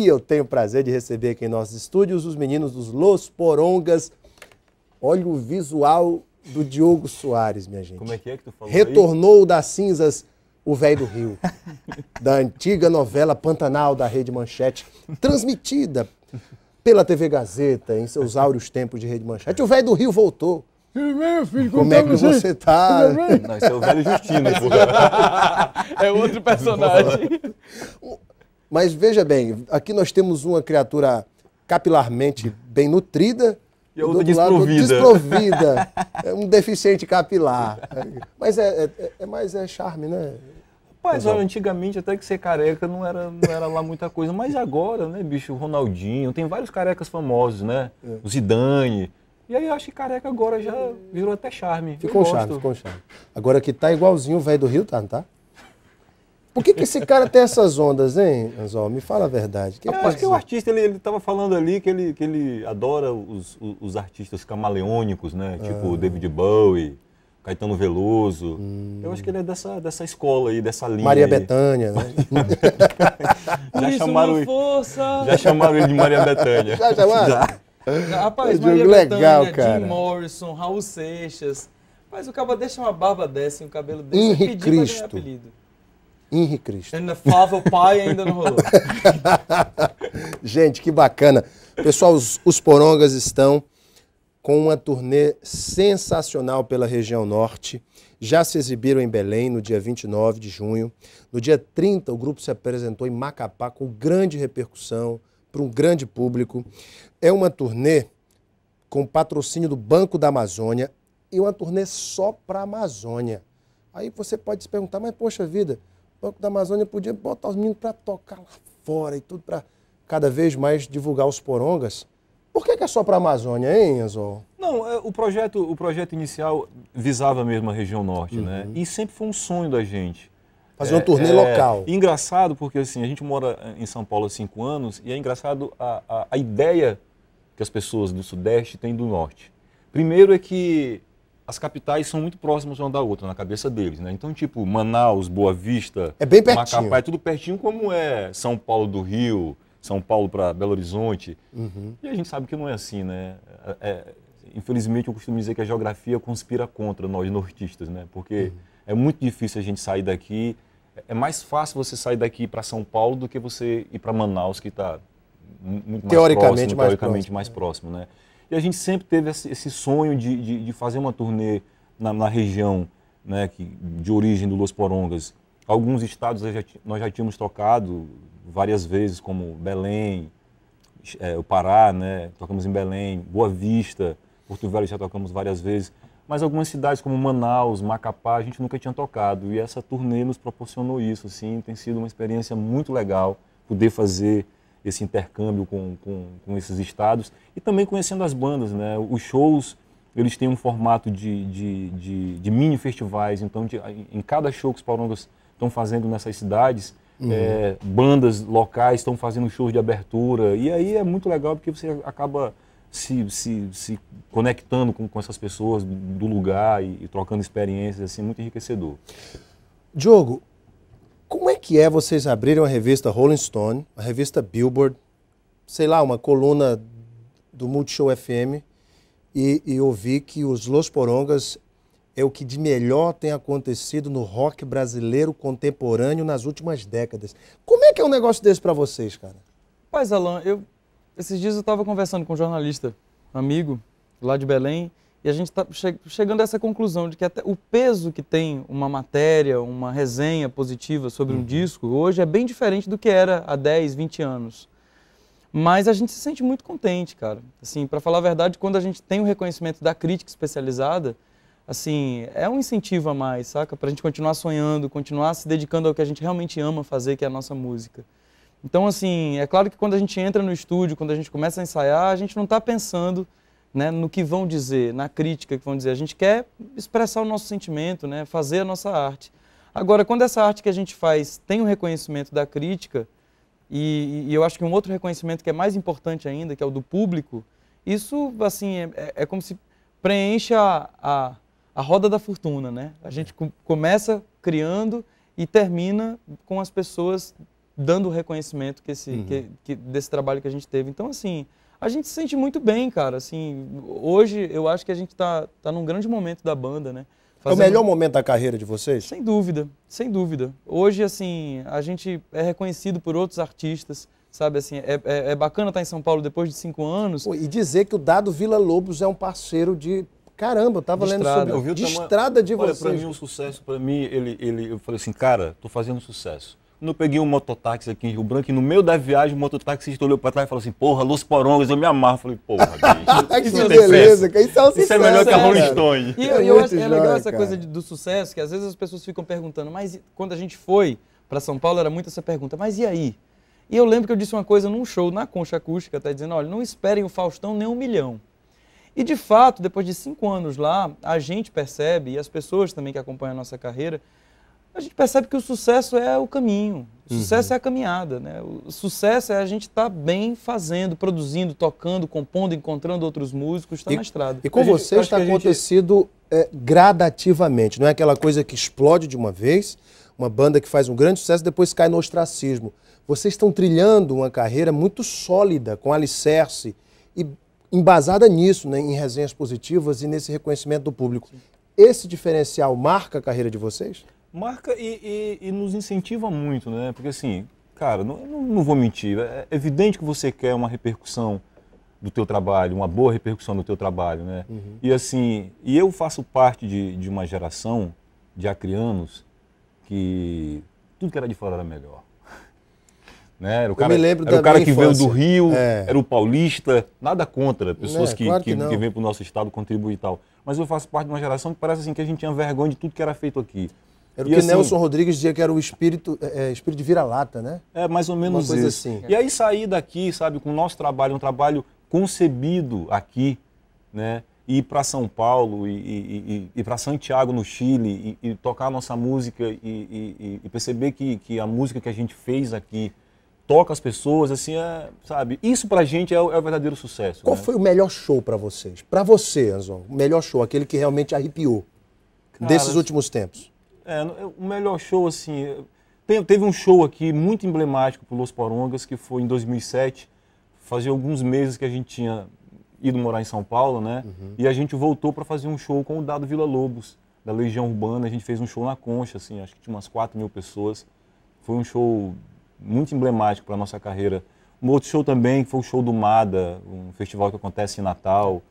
E eu tenho o prazer de receber aqui em nossos estúdios os meninos dos Los Porongas. Olha o visual do Diogo Soares, minha gente. Como é que é que tu falou? Retornou aí? das cinzas o Velho do Rio, da antiga novela Pantanal da Rede Manchete, transmitida pela TV Gazeta em seus áureos tempos de Rede Manchete. O Velho do Rio voltou. Tudo bem, meu filho? Como, Como é que você, você tá? Não, esse é o velho Justino. é outro personagem. Mas veja bem, aqui nós temos uma criatura capilarmente bem nutrida, e outra desprovida. desprovida. é um deficiente capilar. Mas é, é, é, é mais é charme, né? Mas olha, antigamente até que ser careca não era, não era lá muita coisa, mas agora, né, bicho, o Ronaldinho, tem vários carecas famosos, né? É. O Zidane. E aí eu acho que careca agora já virou até charme. Ficou um charme, ficou um charme. Agora que tá igualzinho o velho do Rio, tá, não tá? Por que, que esse cara tem essas ondas, hein, Anzol? Me fala a verdade. Que é, acho que o artista, ele estava falando ali que ele, que ele adora os, os, os artistas camaleônicos, né? Tipo ah. Tipo David Bowie, Caetano Veloso. Hum. Eu acho que ele é dessa, dessa escola aí, dessa linha. Maria aí. Bethânia, né? já, chamaram ele, já chamaram ele de Maria Bethânia. Já chamaram? Já. Rapaz, é Maria legal, Bethânia, cara. Jim Morrison, Raul Seixas. Mas o cara deixa uma barba dessa e um cabelo desse. Henri é Cristo. apelido. Henri Cristo. Inefável pai ainda não rolou. Gente, que bacana. Pessoal, os, os Porongas estão com uma turnê sensacional pela região norte. Já se exibiram em Belém no dia 29 de junho. No dia 30, o grupo se apresentou em Macapá com grande repercussão para um grande público. É uma turnê com patrocínio do Banco da Amazônia e uma turnê só para a Amazônia. Aí você pode se perguntar, mas poxa vida, Banco da Amazônia podia botar os meninos para tocar lá fora e tudo para cada vez mais divulgar os porongas. Por que, que é só para a Amazônia, hein, Enzo? Não, é, o projeto, o projeto inicial visava mesmo a região norte, né? uhum. né? E sempre foi um sonho da gente. Fazer é, um turnê é, local. É engraçado porque, assim, a gente mora em São Paulo há cinco anos e é engraçado a, a, a ideia que as pessoas do Sudeste têm do Norte. Primeiro é que as capitais são muito próximas uma da outra na cabeça deles, né? Então, tipo, Manaus, Boa Vista, é bem pertinho. Macapá, é tudo pertinho como é São Paulo do Rio, São Paulo para Belo Horizonte. Uhum. E a gente sabe que não é assim, né? É, é, infelizmente, eu costumo dizer que a geografia conspira contra nós nortistas, né? Porque uhum. é muito difícil a gente sair daqui. É mais fácil você sair daqui para São Paulo do que você ir para Manaus, que está muito mais teoricamente, próximo, mais teoricamente próximo. mais é. próximo, né? E a gente sempre teve esse sonho de, de, de fazer uma turnê na, na região né, que, de origem do Los Porongas. Alguns estados já, nós já tínhamos tocado várias vezes, como Belém, é, o Pará, né, tocamos em Belém, Boa Vista, Porto Velho já tocamos várias vezes. Mas algumas cidades como Manaus, Macapá, a gente nunca tinha tocado. E essa turnê nos proporcionou isso, assim, tem sido uma experiência muito legal poder fazer esse intercâmbio com, com, com, esses estados e também conhecendo as bandas, né? Os shows, eles têm um formato de, de, de, de mini festivais, então de, em cada show que os paurongas estão fazendo nessas cidades, uhum. é, bandas locais estão fazendo shows de abertura e aí é muito legal porque você acaba se, se, se conectando com, com essas pessoas do lugar e, e trocando experiências, assim, é muito enriquecedor. Diogo, como é que é vocês abrirem a revista Rolling Stone, a revista Billboard, sei lá, uma coluna do Multishow FM e, e ouvir que os Los Porongas é o que de melhor tem acontecido no rock brasileiro contemporâneo nas últimas décadas. Como é que é um negócio desse para vocês, cara? Paz, Alan, eu, esses dias eu estava conversando com um jornalista, um amigo, lá de Belém, e a gente está che chegando a essa conclusão de que até o peso que tem uma matéria, uma resenha positiva sobre uhum. um disco, hoje é bem diferente do que era há 10, 20 anos. Mas a gente se sente muito contente, cara. Assim, para falar a verdade, quando a gente tem o reconhecimento da crítica especializada, assim, é um incentivo a mais, saca? Para a gente continuar sonhando, continuar se dedicando ao que a gente realmente ama fazer, que é a nossa música. Então, assim, é claro que quando a gente entra no estúdio, quando a gente começa a ensaiar, a gente não está pensando né, no que vão dizer, na crítica que vão dizer. A gente quer expressar o nosso sentimento, né, fazer a nossa arte. Agora, quando essa arte que a gente faz tem o um reconhecimento da crítica, e, e, eu acho que um outro reconhecimento que é mais importante ainda, que é o do público, isso, assim, é, é, é como se preenche a, a, a, roda da fortuna, né? A gente começa criando e termina com as pessoas dando o reconhecimento que esse, uhum. que, que, desse trabalho que a gente teve. Então, assim, a gente se sente muito bem, cara. Assim, hoje eu acho que a gente tá, tá num grande momento da banda, né? Fazendo... É o melhor momento da carreira de vocês? Sem dúvida, sem dúvida. Hoje, assim, a gente é reconhecido por outros artistas, sabe? Assim, é, é, é bacana estar tá em São Paulo depois de cinco anos. Pô, e dizer que o Dado Vila Lobos é um parceiro de Caramba, eu tava de lendo estrada. sobre eu vi de tamanho... estrada de Olha, vocês. Olha, pra mim um sucesso, pra mim, ele, ele, eu falei assim, cara, tô fazendo sucesso. Quando peguei um mototáxi aqui em Rio Branco e no meio da viagem o mototaxista olhou pra trás e falou assim, porra, Los Porongas, eu me amarro. Eu falei, porra, bicho, que beleza, que isso é um sucesso. Isso é melhor que a Rolling né, Stone. É e eu, eu acho é legal essa cara. coisa de, do sucesso, que às vezes as pessoas ficam perguntando, mas quando a gente foi para São Paulo era muito essa pergunta, mas e aí? E eu lembro que eu disse uma coisa num show na Concha Acústica, até dizendo, olha, não esperem o Faustão nem um milhão. E de fato, depois de cinco anos lá, a gente percebe, e as pessoas também que acompanham a nossa carreira, a gente percebe que o sucesso é o caminho, o uhum. sucesso uhum. é a caminhada, né? O sucesso é a gente estar tá bem fazendo, produzindo, tocando, compondo, encontrando outros músicos, está na estrada. E com você está acontecido gente... é, gradativamente, não é aquela coisa que explode de uma vez, uma banda que faz um grande sucesso depois cai no ostracismo. Vocês estão trilhando uma carreira muito sólida, com alicerce e embasada nisso, né, em resenhas positivas e nesse reconhecimento do público. Sim. Esse diferencial marca a carreira de vocês? Marca e, e, e nos incentiva muito, né? Porque assim, cara, não, não vou mentir, é, é evidente que você quer uma repercussão do teu trabalho, uma boa repercussão do teu trabalho, né? Uhum. E assim, e eu faço parte de, de uma geração de acrianos que tudo que era de fora era melhor. Né? Era o cara, era o cara que infância. veio do Rio, é. era o paulista, nada contra pessoas é, que, claro que, que, que vêm para o nosso estado contribuir e tal. Mas eu faço parte de uma geração que parece assim que a gente tinha vergonha de tudo que era feito aqui. Era o que assim, Nelson Rodrigues dizia que era o espírito, é, é, espírito de vira-lata, né? É, mais ou menos Uma coisa isso. Assim. E aí sair daqui, sabe, com o nosso trabalho, um trabalho concebido aqui, né? E ir para São Paulo e, e, e, e para Santiago, no Chile, e, tocar a nossa música e, perceber que, que a música que a gente fez aqui toca as pessoas, assim, é, sabe? Isso pra gente é o, é o verdadeiro sucesso. Qual né? foi o melhor show para vocês? Para você, Anzon, o melhor show, aquele que realmente arrepiou Cara, desses últimos tempos? É, é, o melhor show, assim. É, teve um show aqui muito emblemático para Los Porongas, que foi em 2007. Fazia alguns meses que a gente tinha ido morar em São Paulo, né? Uhum. E a gente voltou para fazer um show com o Dado Vila Lobos, da Legião Urbana. A gente fez um show na Concha, assim, acho que tinha umas 4 mil pessoas. Foi um show muito emblemático para nossa carreira. Um outro show também, que foi o show do Mada, um festival que acontece em Natal.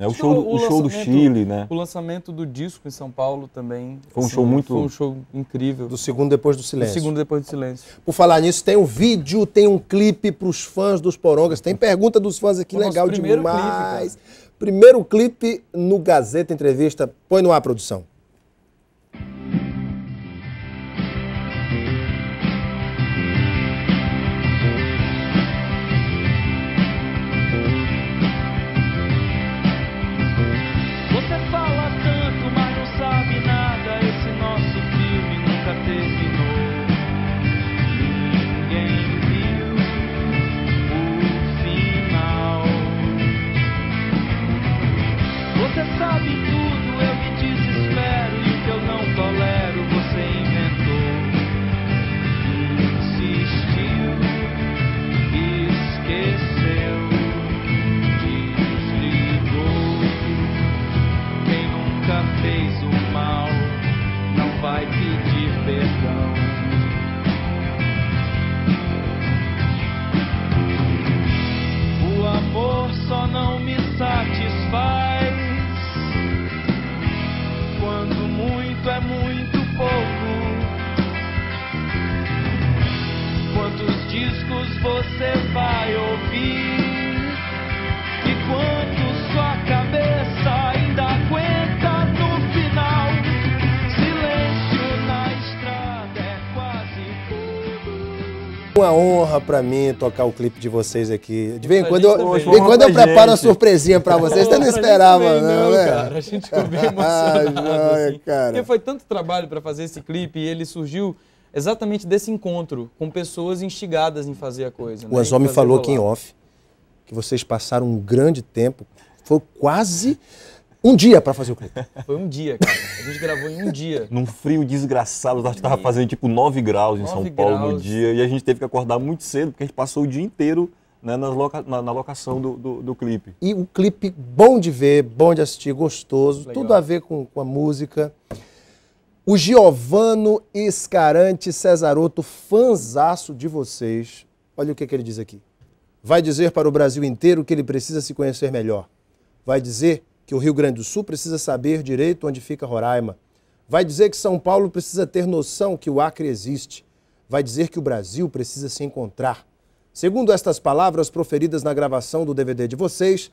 É, o, show, o, o show do Chile, né? O lançamento do disco em São Paulo também. Foi um assim, show muito. Foi um show incrível. Do segundo depois do silêncio. Do segundo depois do silêncio. Por falar nisso, tem um vídeo, tem um clipe para os fãs dos Porongas. Tem pergunta dos fãs aqui, legal demais. Clipe, primeiro clipe no Gazeta Entrevista. Põe no ar, produção. uma honra para mim tocar o clipe de vocês aqui. De vez em quando eu, de vez quando eu preparo a surpresinha para vocês, você não esperava, né, não, não, né? cara. A gente ficou bem emocionado, Ai, assim, cara. Porque foi tanto trabalho para fazer esse clipe e ele surgiu exatamente desse encontro com pessoas instigadas em fazer a coisa. O né? me falou aqui em off que vocês passaram um grande tempo, foi quase um dia pra fazer o clipe. Foi um dia, cara. A gente gravou em um dia. Num frio desgraçado, a gente tava fazendo tipo 9 graus em São Paulo no dia. E a gente teve que acordar muito cedo, porque a gente passou o dia inteiro né, na, loca, na, na, locação do, do, do, clipe. E um clipe bom de ver, bom de assistir, gostoso, Legal. tudo a ver com, com a música. O Giovano Escarante Cesaroto, fanzaço de vocês. Olha o que, que ele diz aqui. Vai dizer para o Brasil inteiro que ele precisa se conhecer melhor. Vai dizer que o Rio Grande do Sul precisa saber direito onde fica Roraima. Vai dizer que São Paulo precisa ter noção que o Acre existe. Vai dizer que o Brasil precisa se encontrar. Segundo estas palavras proferidas na gravação do DVD de vocês,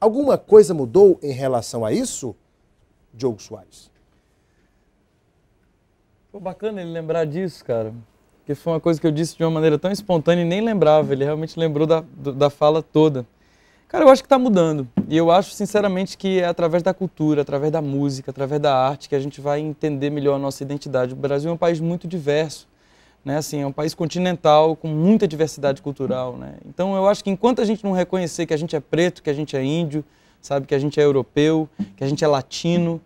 alguma coisa mudou em relação a isso? Diogo Soares. Foi bacana ele lembrar disso, cara. Porque foi uma coisa que eu disse de uma maneira tão espontânea e nem lembrava. Ele realmente lembrou da, da fala toda. Cara, eu acho que está mudando. E eu acho, sinceramente, que é através da cultura, através da música, através da arte que a gente vai entender melhor a nossa identidade. O Brasil é um país muito diverso. Né? Assim, é um país continental, com muita diversidade cultural. Né? Então, eu acho que enquanto a gente não reconhecer que a gente é preto, que a gente é índio, sabe, que a gente é europeu, que a gente é latino,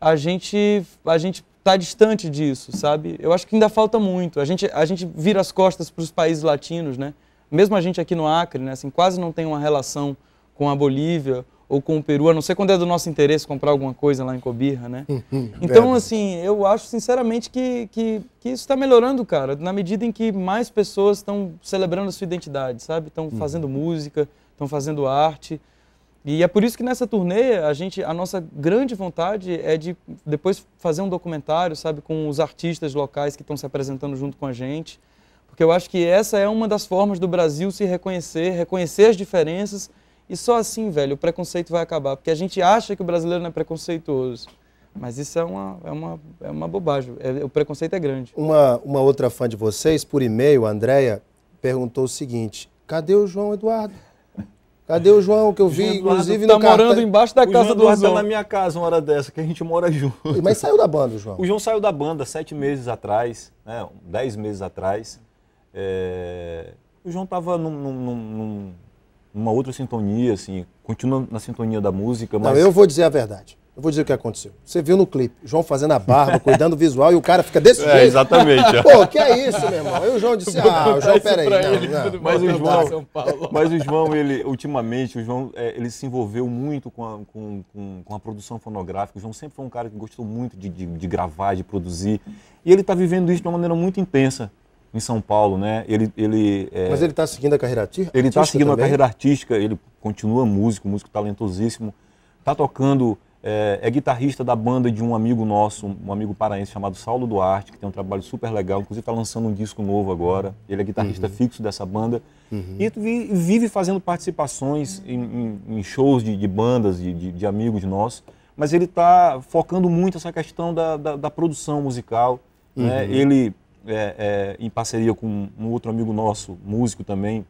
a gente a gente está distante disso, sabe? Eu acho que ainda falta muito. A gente, a gente vira as costas para os países latinos, né? mesmo a gente aqui no Acre, né, assim, quase não tem uma relação com a Bolívia ou com o Peru, a não ser quando é do nosso interesse comprar alguma coisa lá em Cobirra, né? Hum, hum, então, assim, eu acho sinceramente que, que, que isso está melhorando, cara, na medida em que mais pessoas estão celebrando a sua identidade, sabe? Estão hum. fazendo música, estão fazendo arte. E é por isso que nessa turnê a gente, a nossa grande vontade é de depois fazer um documentário, sabe, com os artistas locais que estão se apresentando junto com a gente. Porque eu acho que essa é uma das formas do Brasil se reconhecer, reconhecer as diferenças e só assim, velho, o preconceito vai acabar. Porque a gente acha que o brasileiro não é preconceituoso. Mas isso é uma, é uma, é uma bobagem. É, o preconceito é grande. Uma, uma outra fã de vocês, por e-mail, a Andrea, perguntou o seguinte: cadê o João Eduardo? Cadê o João que eu vi, Eduardo inclusive, tá no cartão? morando embaixo da o casa João do Eduardo tá na minha casa uma hora dessa, que a gente mora junto. Mas saiu da banda, João? O João saiu da banda sete meses atrás, né? Dez meses atrás. É... O João estava num, num, num, numa outra sintonia, assim, continua na sintonia da música, mas... Não, eu vou dizer a verdade. Eu vou dizer o que aconteceu. Você viu no clipe, o João fazendo a barba, cuidando do visual, e o cara fica desse é, jeito. é, Exatamente. Pô, que é isso, meu irmão? Aí o João disse, ah, o João, peraí. Não, não. Mas, o João, mas o João, ele, ultimamente, o João, é, ele se envolveu muito com a, com, com, com a produção fonográfica. O João sempre foi um cara que gostou muito de, de, de gravar, de produzir. E ele está vivendo isso de uma maneira muito intensa em São Paulo, né? Ele, ele, é... Mas ele está seguindo a carreira tá artística? Ele está seguindo também? a carreira artística, ele continua músico, músico talentosíssimo. Está tocando, é, é, guitarrista da banda de um amigo nosso, um amigo paraense chamado Saulo Duarte, que tem um trabalho super legal, inclusive está lançando um disco novo agora. Ele é guitarrista uhum. fixo dessa banda. Uhum. E vive fazendo participações em, em, em shows de, de bandas, de, de, de, amigos nossos. Mas ele está focando muito essa questão da, da, da produção musical. Né? Uhum. Né? Ele é, é, em parceria com um outro amigo nosso, músico também,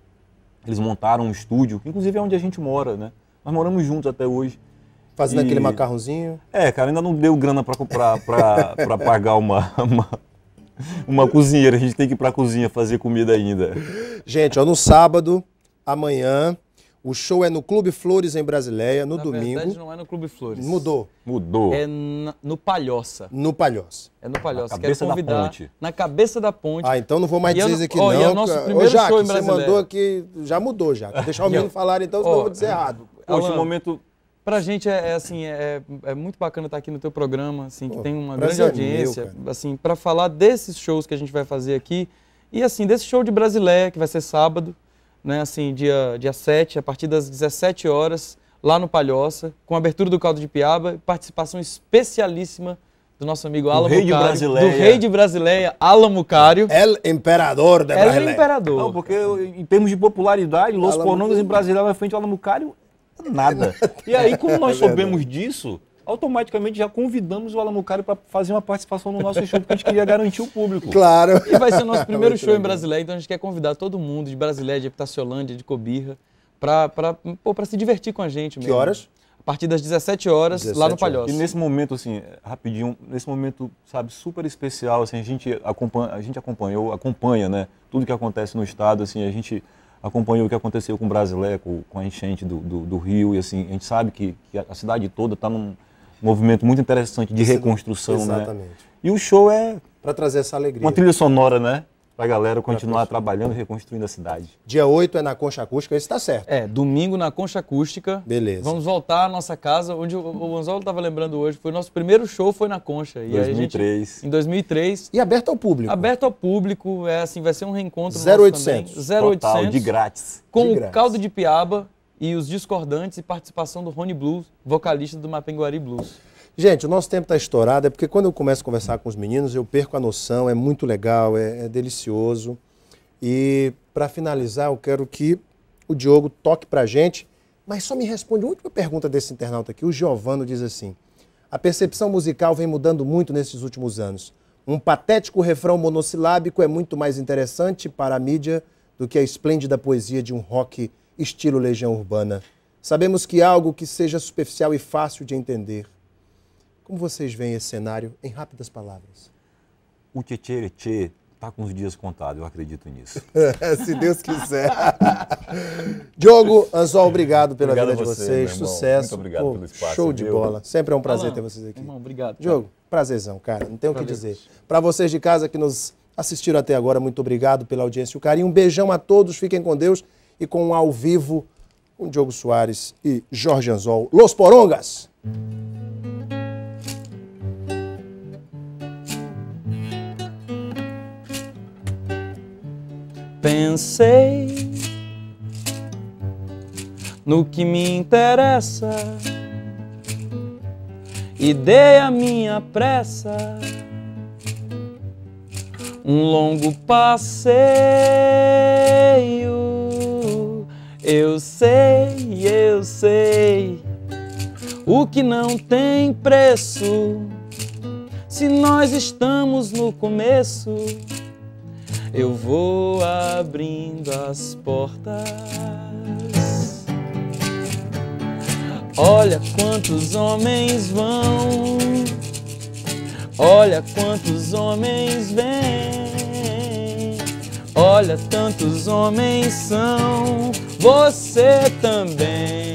eles montaram um estúdio, inclusive é onde a gente mora, né? Nós moramos juntos até hoje. Fazendo e... aquele macarrãozinho? É, cara, ainda não deu grana para pagar uma, uma, uma cozinheira. A gente tem que ir para a cozinha fazer comida ainda. Gente, ó, no sábado, amanhã, o show é no Clube Flores, em Brasileia, no Na domingo. Na verdade, não é no Clube Flores. Mudou. Mudou. É no Palhoça. No Palhoça. É no Palhoça. Na cabeça da ponte. Na cabeça da ponte. Ah, então não vou mais e dizer eu, aqui não. E é o nosso primeiro Ô, show em Brasileia. você mandou aqui... Já mudou, já. Deixar o menino falar, então, senão ó, eu vou dizer errado. Poxa, Alan, momento... Pra gente é, é assim, é, é, é, muito bacana estar aqui no teu programa, assim, que tem uma grande é audiência, meu, assim, para falar desses shows que a gente vai fazer aqui e assim desse show de Brasileia que vai ser sábado, né, assim, dia, dia 7, a partir das 17 horas, lá no Palhoça, com abertura do Caldo de Piaba, participação especialíssima do nosso amigo Alan rei Mucário, do rei de Brasileia, Alan Mucário. El imperador da Brasileia. é imperador. Não, porque em termos de popularidade, Los Alamucário. em Brasileia na frente do Alan Mucário, nada. E aí, como nós é soubemos disso automaticamente já convidamos o Alamucari para fazer uma participação no nosso show, porque a gente queria garantir o público. Claro. E vai ser o nosso primeiro show legal. em Brasileia, então a gente quer convidar todo mundo de Brasileia, de Epitaciolândia, de Cobirra, para se divertir com a gente mesmo. Que horas? A partir das 17 horas, 17 lá no Palhoça. E nesse momento, assim, rapidinho, nesse momento, sabe, super especial, assim, a gente, acompanha, a gente acompanhou, acompanha, né, tudo que acontece no Estado, assim, a gente acompanhou o que aconteceu com o Brasileia, com, com a enchente do, do, do, Rio, e assim, a gente sabe que, que a cidade toda está num movimento muito interessante de reconstrução, né? Exatamente. né? E o show é para trazer essa alegria. Uma trilha sonora, né? Para a galera continuar trabalhando e reconstruindo a cidade. Dia 8 é na Concha Acústica, isso está certo. É, domingo na Concha Acústica. Beleza. Vamos voltar à nossa casa, onde o, Gonzalo Anzolo estava lembrando hoje, foi o nosso primeiro show foi na Concha. E 2003. Gente, em 2003. E aberto ao público. Aberto ao público, é assim, vai ser um reencontro. 0800. 0800. Total, de grátis. Com de grátis. o caldo de piaba, e os discordantes e participação do Rony Blues, vocalista do Mapenguari Blues. Gente, o nosso tempo está estourado, é porque quando eu começo a conversar com os meninos, eu perco a noção, é muito legal, é, é delicioso. E para finalizar, eu quero que o Diogo toque para a gente, mas só me responde a última pergunta desse internauta aqui. O Giovano diz assim, a percepção musical vem mudando muito nesses últimos anos. Um patético refrão monossilábico é muito mais interessante para a mídia do que a esplêndida poesia de um rock estilo Legião Urbana. Sabemos que algo que seja superficial e fácil de entender. Como vocês veem esse cenário em rápidas palavras? O Tietê está com os dias contados, eu acredito nisso. Se Deus quiser. Diogo, Anzol, obrigado pela obrigado vida você, de vocês. Sucesso. Muito obrigado Pô, pelo espaço. Show de viu? bola. Sempre é um prazer Olá, ter vocês aqui. Irmão, obrigado. Diogo, prazerzão, cara. Não tem o que dizer. Para vocês de casa que nos assistiram até agora, muito obrigado pela audiência e o carinho. Um beijão a todos. Fiquem com Deus e com um ao vivo com Diogo Soares e Jorge Anzol. Los Porongas! Pensei no que me interessa e dei a minha pressa um longo passeio eu sei, eu sei, o que não tem preço, se nós estamos no começo, eu vou abrindo as portas. Olha quantos homens vão, olha quantos homens vêm, olha tantos homens são você também.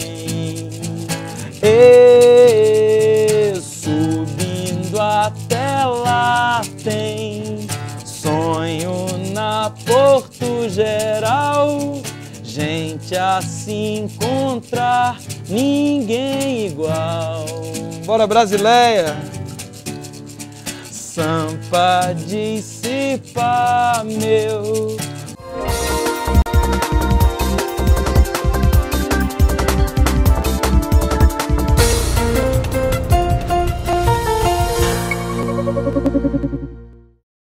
E subindo até lá tem sonho na Porto Geral. Gente a assim se encontrar, ninguém igual. Bora, Brasileia! Sampa dissipa, meu